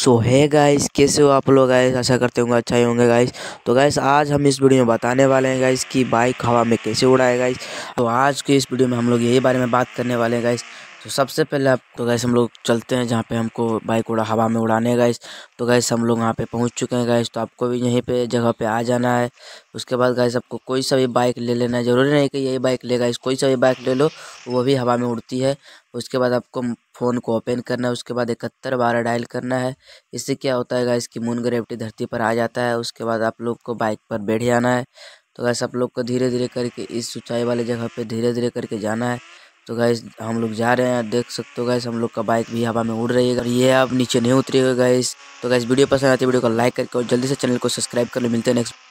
सो है गाइस कैसे हो आप लोग गाइस आशा करते होंगे अच्छा ही होंगे गाइस तो गाइस आज हम इस वीडियो में बताने वाले हैं गाइस कि बाइक हवा में कैसे उड़ाए गाइस तो आज के इस वीडियो में हम लोग यही बारे में बात करने वाले हैं गाइस तो सबसे पहले आप तो गैस हम लोग चलते हैं जहाँ पे हमको बाइक उड़ा हवा में उड़ाने गाइस तो गैस हम लोग वहाँ पे पहुँच चुके हैं गैस तो आपको भी यहीं पे जगह पे आ जाना है उसके बाद गैस आपको कोई सा भी बाइक ले लेना है ज़रूरी नहीं कि यही बाइक ले गाइस कोई सा भी बाइक ले लो वो भी हवा में उड़ती है उसके बाद आपको फ़ोन को ओपन करना है उसके बाद इकहत्तर बारह डायल करना है इससे क्या होता है गाइस कि मून ग्रेविटी धरती पर आ जाता है उसके बाद आप लोग को बाइक पर बैठ जाना है तो गैस आप लोग को धीरे धीरे करके इस ऊंचाई वाले जगह पर धीरे धीरे करके जाना है तो गैस हम लोग जा रहे हैं देख सकते हो गैस हम लोग का बाइक भी हवा में उड़ रही है और ये आप नीचे नहीं उतरी हुए गैस तो गैस वीडियो पसंद आती है वीडियो को लाइक करके और जल्दी से चैनल को सब्सक्राइब कर लो मिलते हैं नेक्स्ट